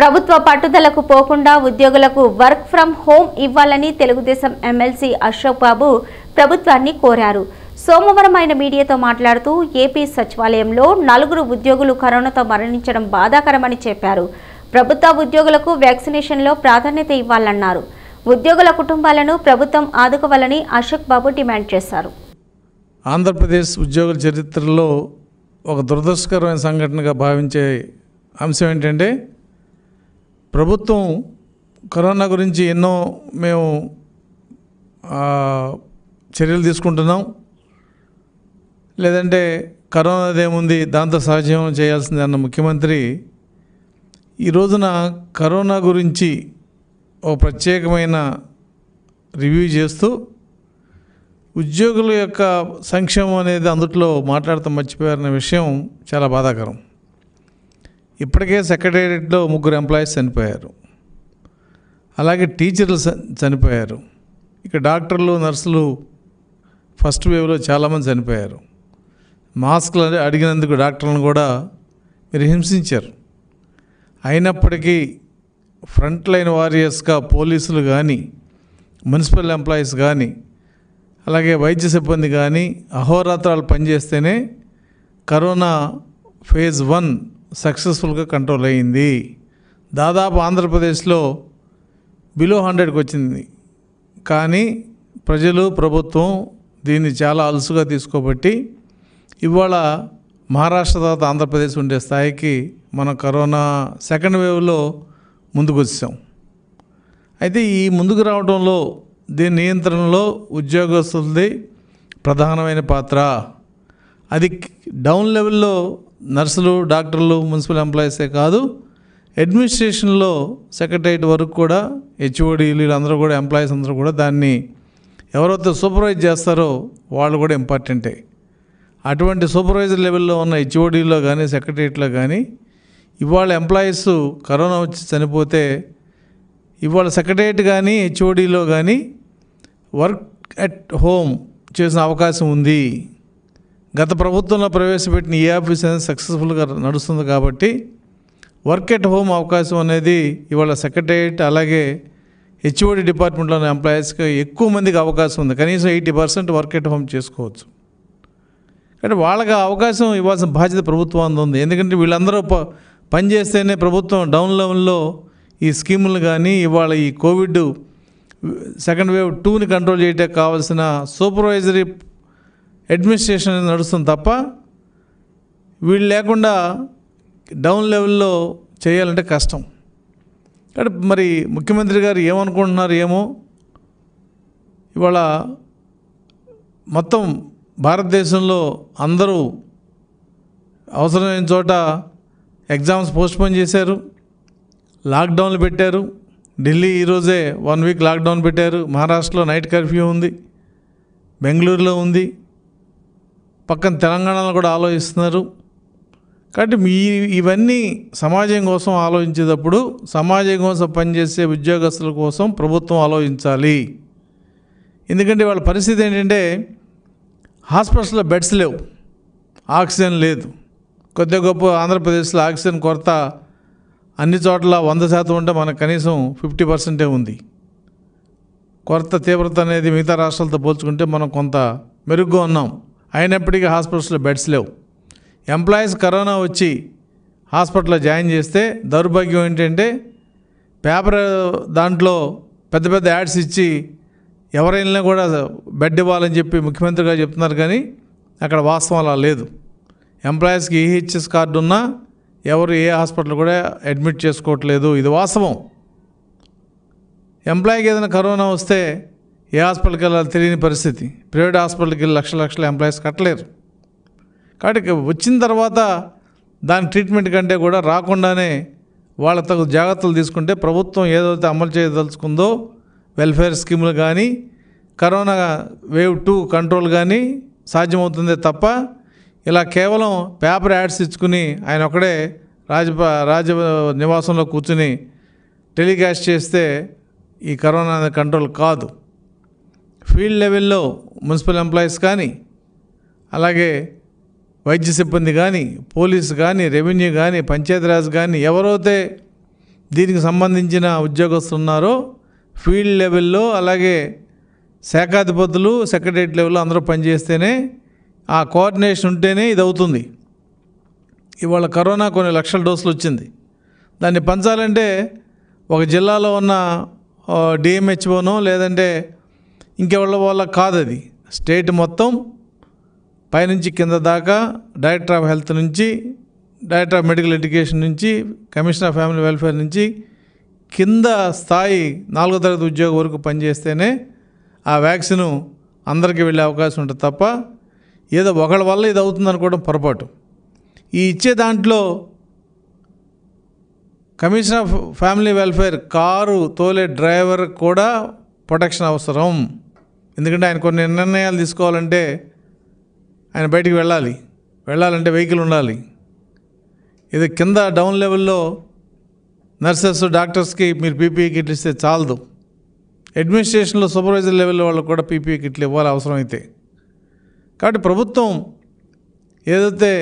ప్రభుత్వ పట్టుదలకు పోకుండా ఉద్యోగులకు వర్క్ ఫ్రం హోమ్ ఇవ్వాలని తెలుగుదేశం ఎమ్మెల్సీ అశోక్ బాబు ప్రభుత్వాన్ని కోరారు సోమవారం ఆయన మీడియాతో మాట్లాడుతూ ఏపీ సచివాలయంలో నలుగురు ఉద్యోగులు కరోనాతో మరణించడం బాధాకరమని చెప్పారు ప్రభుత్వ ఉద్యోగులకు వ్యాక్సినేషన్లో ప్రాధాన్యత ఇవ్వాలన్నారు ఉద్యోగుల కుటుంబాలను ప్రభుత్వం ఆదుకోవాలని అశోక్ బాబు డిమాండ్ చేశారు ఆంధ్రప్రదేశ్ ఉద్యోగుల చరిత్రలో ఒక దురదృష్టకరమైన సంఘటనగా భావించే అంశం ఏంటంటే ప్రభుత్వం కరోనా గురించి ఎన్నో మేము చర్యలు తీసుకుంటున్నాం లేదంటే కరోనాదేముంది దాంతో సహజీవనం చేయాల్సిందే అన్న ముఖ్యమంత్రి ఈ రోజున కరోనా గురించి ఓ ప్రత్యేకమైన రివ్యూ చేస్తూ ఉద్యోగుల యొక్క సంక్షేమం అనేది అందుట్లో మాట్లాడటం మర్చిపోయారనే విషయం చాలా బాధాకరం ఇప్పటికే సెక్రటేరియట్లో ముగ్గురు ఎంప్లాయీస్ చనిపోయారు అలాగే టీచర్లు చనిపోయారు ఇక డాక్టర్లు నర్సులు ఫస్ట్ వేవ్లో చాలామంది చనిపోయారు మాస్క్లు అడిగినందుకు డాక్టర్లను కూడా మీరు హింసించారు అయినప్పటికీ ఫ్రంట్ లైన్ వారియర్స్గా పోలీసులు కానీ మున్సిపల్ ఎంప్లాయీస్ కానీ అలాగే వైద్య సిబ్బంది కానీ అహోరాత్రాలు పనిచేస్తేనే కరోనా ఫేజ్ వన్ సక్సెస్ఫుల్గా కంట్రోల్ అయ్యింది దాదాపు ఆంధ్రప్రదేశ్లో బిలో హండ్రెడ్కి వచ్చింది కానీ ప్రజలు ప్రభుత్వం దీన్ని చాలా అలుసుగా తీసుకోబట్టి ఇవాళ మహారాష్ట్ర తర్వాత ఆంధ్రప్రదేశ్ ఉండే స్థాయికి మనం కరోనా సెకండ్ వేవ్లో ముందుకు వచ్చాం అయితే ఈ ముందుకు రావడంలో దీని నియంత్రణలో ఉద్యోగస్తులది ప్రధానమైన పాత్ర అది డౌన్ లెవెల్లో నర్సులు డాక్టర్లు మున్సిపల్ ఎంప్లాయీసే కాదు అడ్మినిస్ట్రేషన్లో సెక్రటరియట్ వరకు కూడా హెచ్ఓడి వీళ్ళందరూ కూడా ఎంప్లాయీస్ అందరూ కూడా దాన్ని ఎవరైతే సూపర్వైజ్ చేస్తారో వాళ్ళు కూడా ఇంపార్టెంటే అటువంటి సూపర్వైజర్ లెవెల్లో ఉన్న హెచ్ఓడీలో కానీ సెక్రటరియట్లో కానీ ఇవాళ ఎంప్లాయీస్ కరోనా వచ్చి చనిపోతే ఇవాళ సెక్రటరియట్ కానీ హెచ్ఓడీలో కానీ వర్క్ అట్ హోమ్ చేసిన అవకాశం ఉంది గత ప్రభుత్వంలో ప్రవేశపెట్టిన ఈ ఆఫీస్ అనేది సక్సెస్ఫుల్గా నడుస్తుంది కాబట్టి వర్క్ ఎట్ హోమ్ అవకాశం అనేది ఇవాళ సెక్రటరియట్ అలాగే హెచ్ఓడి డిపార్ట్మెంట్లోని ఎంప్లాయీస్కి ఎక్కువ మందికి అవకాశం ఉంది కనీసం eighty percent work at home చేసుకోవచ్చు అంటే వాళ్ళకి అవకాశం ఇవ్వాల్సిన బాధ్యత ప్రభుత్వం ఉంది ఎందుకంటే వీళ్ళందరూ ప పనిచేస్తేనే ప్రభుత్వం డౌన్ లెవెల్లో ఈ స్కీములు కానీ ఇవాళ ఈ కోవిడ్ సెకండ్ వేవ్ టూని కంట్రోల్ చేయడానికి కావాల్సిన సూపర్వైజరీ అడ్మినిస్ట్రేషన్ నడుస్తుంది తప్ప వీళ్ళు లేకుండా డౌన్ లెవెల్లో చేయాలంటే కష్టం కాబట్టి మరి ముఖ్యమంత్రి గారు ఏమనుకుంటున్నారు ఏమో ఇవాళ మొత్తం భారతదేశంలో అందరూ అవసరమైన చోట ఎగ్జామ్స్ పోస్ట్పోన్ చేశారు లాక్డౌన్లు పెట్టారు ఢిల్లీ ఈరోజే వన్ వీక్ లాక్డౌన్ పెట్టారు మహారాష్ట్రలో నైట్ కర్ఫ్యూ ఉంది బెంగళూరులో ఉంది పక్కన తెలంగాణలో కూడా ఆలోచిస్తున్నారు కాబట్టి మీ ఇవన్నీ సమాజం కోసం ఆలోచించేటప్పుడు సమాజం కోసం పనిచేసే ఉద్యోగస్తుల కోసం ప్రభుత్వం ఆలోచించాలి ఎందుకంటే వాళ్ళ పరిస్థితి ఏంటంటే హాస్పిటల్స్లో బెడ్స్ లేవు ఆక్సిజన్ లేదు కొద్ది గొప్ప ఆంధ్రప్రదేశ్లో ఆక్సిజన్ కొరత అన్ని చోట్ల వంద శాతం ఉంటే మనకు కనీసం ఫిఫ్టీ పర్సెంటే ఉంది కొరత తీవ్రత అనేది మిగతా రాష్ట్రాలతో పోల్చుకుంటే మనం కొంత మెరుగ్గా ఉన్నాం అయినప్పటికీ హాస్పిటల్స్లో బెడ్స్ లేవు ఎంప్లాయీస్ కరోనా వచ్చి హాస్పిటల్లో జాయిన్ చేస్తే దౌర్భాగ్యం ఏంటంటే పేపర్ దాంట్లో పెద్ద పెద్ద యాడ్స్ ఇచ్చి ఎవరైనా కూడా బెడ్ ఇవ్వాలని చెప్పి ముఖ్యమంత్రి గారు చెప్తున్నారు కానీ అక్కడ వాస్తవం అలా లేదు ఎంప్లాయీస్కి ఈహెచ్ఎస్ కార్డు ఉన్నా ఎవరు ఏ హాస్పిటల్ కూడా అడ్మిట్ చేసుకోవట్లేదు ఇది వాస్తవం ఎంప్లాయీకి ఏదైనా కరోనా వస్తే ఏ హాస్పిటల్కి వెళ్ళాలి తెలియని పరిస్థితి ప్రైవేట్ హాస్పిటల్కి వెళ్ళి లక్ష లక్షల ఎంప్లాయీస్ కట్టలేరు కాబట్టి వచ్చిన తర్వాత దాని ట్రీట్మెంట్ కంటే కూడా రాకుండానే వాళ్ళ తగు జాగ్రత్తలు తీసుకుంటే ప్రభుత్వం ఏదైతే అమలు చేయదలుచుకుందో వెల్ఫేర్ స్కీములు కానీ కరోనా వేవ్ టూ కంట్రోల్ కానీ సాధ్యమవుతుందే తప్ప ఇలా కేవలం పేపర్ యాడ్స్ ఇచ్చుకుని ఆయన ఒకడే రాజ రాజ నివాసంలో కూర్చుని టెలికాస్ట్ చేస్తే ఈ కరోనా కంట్రోల్ కాదు ఫీల్డ్ లెవెల్లో మున్సిపల్ ఎంప్లాయీస్ కానీ అలాగే వైద్య సిబ్బంది కానీ పోలీసు కానీ రెవెన్యూ కానీ పంచాయతీరాజ్ కానీ ఎవరైతే దీనికి సంబంధించిన ఉద్యోగస్తులు ఉన్నారో ఫీల్డ్ లెవెల్లో అలాగే శాఖాధిపతులు సెక్రటరియట్ లెవెల్లో అందరూ పనిచేస్తేనే ఆ కోఆర్డినేషన్ ఉంటేనే ఇది అవుతుంది ఇవాళ కరోనా కొన్ని లక్షల డోసులు వచ్చింది దాన్ని పంచాలంటే ఒక జిల్లాలో ఉన్న డిఎంహెచ్ఓనో లేదంటే ఇంకెవళ్ళ వల్ల కాదు అది స్టేట్ మొత్తం పైనుంచి కింద దాకా డైరెక్టర్ ఆఫ్ హెల్త్ నుంచి డైరెక్టర్ ఆఫ్ మెడికల్ ఎడ్యుకేషన్ నుంచి కమిషనర్ ఆఫ్ ఫ్యామిలీ వెల్ఫేర్ నుంచి కింద స్థాయి నాలుగో తరగతి ఉద్యోగం వరకు పనిచేస్తేనే ఆ వ్యాక్సిన్ అందరికీ వెళ్ళే అవకాశం ఉంటుంది తప్ప ఏదో ఒకళ్ళ వల్ల ఇది అవుతుంది అనుకోవడం పొరపాటు ఈ ఇచ్చే దాంట్లో commissioner of family welfare car తోలే డ్రైవర్ కూడా ప్రొటెక్షన్ అవసరం ఎందుకంటే ఆయన కొన్ని నిర్ణయాలు తీసుకోవాలంటే ఆయన బయటికి వెళ్ళాలి వెళ్ళాలంటే వెహికల్ ఉండాలి ఇది కింద డౌన్ లెవెల్లో నర్సెస్ డాక్టర్స్కి మీరు పీపీఈ కిట్లు ఇస్తే చాలదు అడ్మినిస్ట్రేషన్లో సూపర్వైజర్ లెవెల్ వాళ్ళకు కూడా పీపీఈ కిట్లు ఇవ్వాలి అయితే కాబట్టి ప్రభుత్వం ఏదైతే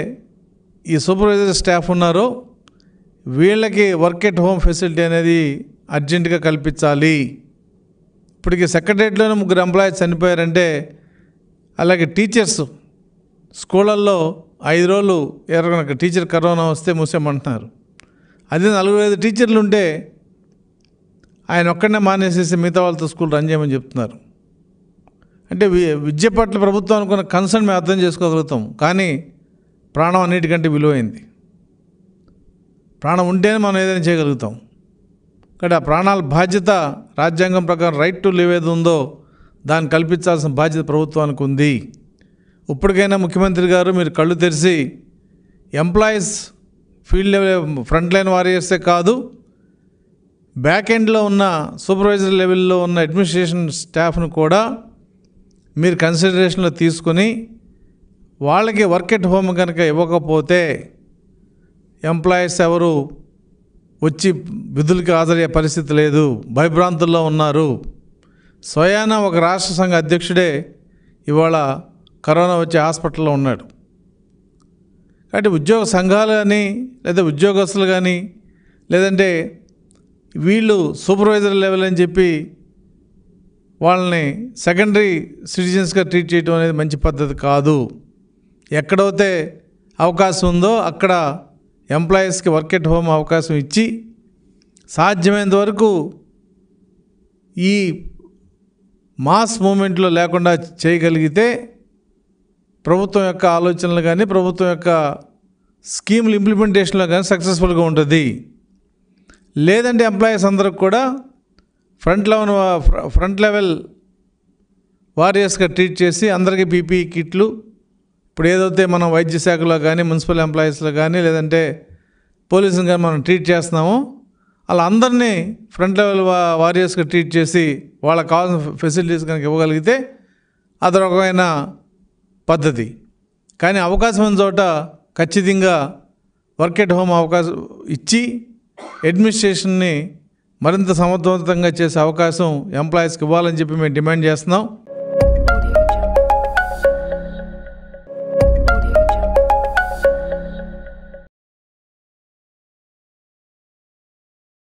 ఈ సూపర్వైజర్ స్టాఫ్ ఉన్నారో వీళ్ళకి వర్క్ ఎట్ హోమ్ ఫెసిలిటీ అనేది అర్జెంటుగా కల్పించాలి ఇప్పటికి సెక్రటరియట్లోనే ముగ్గురు ఎంప్లాయీస్ చనిపోయారంటే అలాగే టీచర్స్ స్కూళ్ళల్లో ఐదు రోజులు ఎవరికైనా టీచర్ కరోనా వస్తే మూసేయమంటున్నారు అదే నలుగురు ఐదు టీచర్లు ఉంటే ఆయన ఒక్కడనే మానేసేసి మిగతా వాళ్ళతో స్కూల్ రన్ చేయమని చెప్తున్నారు అంటే విద్య పట్ల ప్రభుత్వం అనుకున్న కన్సర్న్ మేము అర్థం చేసుకోగలుగుతాం కానీ ప్రాణం అన్నిటికంటే విలువైంది ప్రాణం ఉంటేనే మనం ఏదైనా చేయగలుగుతాం ఇక్కడ ప్రాణాల బాధ్యత రాజ్యాంగం ప్రకారం రైట్ టు లివ్ ఏది ఉందో దాన్ని కల్పించాల్సిన బాధ్యత ప్రభుత్వానికి ఉంది ఇప్పటికైనా ముఖ్యమంత్రి గారు మీరు కళ్ళు తెరిచి ఎంప్లాయీస్ ఫీల్డ్ ఫ్రంట్ లైన్ వారియర్సే కాదు బ్యాక్ ఎండ్లో ఉన్న సూపర్వైజర్ లెవెల్లో ఉన్న అడ్మినిస్ట్రేషన్ స్టాఫ్ను కూడా మీరు కన్సిడరేషన్లో తీసుకొని వాళ్ళకి వర్క్ ఎట్ హోమ్ కనుక ఇవ్వకపోతే ఎంప్లాయీస్ ఎవరు వచ్చి విధులకి హాజరయ్యే పరిస్థితి లేదు భయభ్రాంతుల్లో ఉన్నారు స్వయాన ఒక రాష్ట్ర సంఘ అధ్యక్షుడే ఇవాళ కరోనా వచ్చే హాస్పిటల్లో ఉన్నాడు కాబట్టి ఉద్యోగ సంఘాలు కానీ లేదా ఉద్యోగస్తులు కానీ లేదంటే వీళ్ళు సూపర్వైజర్ లెవెల్ అని చెప్పి వాళ్ళని సెకండరీ సిటిజన్స్గా ట్రీట్ చేయడం అనేది మంచి పద్ధతి కాదు ఎక్కడైతే అవకాశం ఉందో అక్కడ ఎంప్లాయీస్కి వర్క్ ఎట్ హోమ్ అవకాశం ఇచ్చి సాధ్యమైనంత వరకు ఈ మాస్ మూమెంట్లో లేకుండా చేయగలిగితే ప్రభుత్వం యొక్క ఆలోచనలు కానీ ప్రభుత్వం యొక్క స్కీములు ఇంప్లిమెంటేషన్లో కానీ సక్సెస్ఫుల్గా ఉంటుంది లేదంటే ఎంప్లాయీస్ అందరూ కూడా ఫ్రంట్ లెవెల్ ఫ్రంట్ లెవెల్ వారియర్స్గా ట్రీట్ చేసి అందరికీ పీపీఈ e కిట్లు ఇప్పుడు ఏదైతే మనం వైద్య శాఖలో కానీ మున్సిపల్ ఎంప్లాయీస్లో కానీ లేదంటే పోలీసులు కానీ మనం ట్రీట్ చేస్తున్నామో అలా అందరినీ ఫ్రంట్ లెవెల్ వారియర్స్గా ట్రీట్ చేసి వాళ్ళకి కావాల్సిన ఫెసిలిటీస్ కనుక ఇవ్వగలిగితే అది రకమైన పద్ధతి కానీ అవకాశం ఉన్న చోట ఖచ్చితంగా వర్క్ ఎట్ హోమ్ అవకాశం ఇచ్చి అడ్మినిస్ట్రేషన్ని మరింత సమర్థవంతంగా చేసే అవకాశం ఎంప్లాయీస్కి ఇవ్వాలని చెప్పి మేము డిమాండ్ చేస్తున్నాం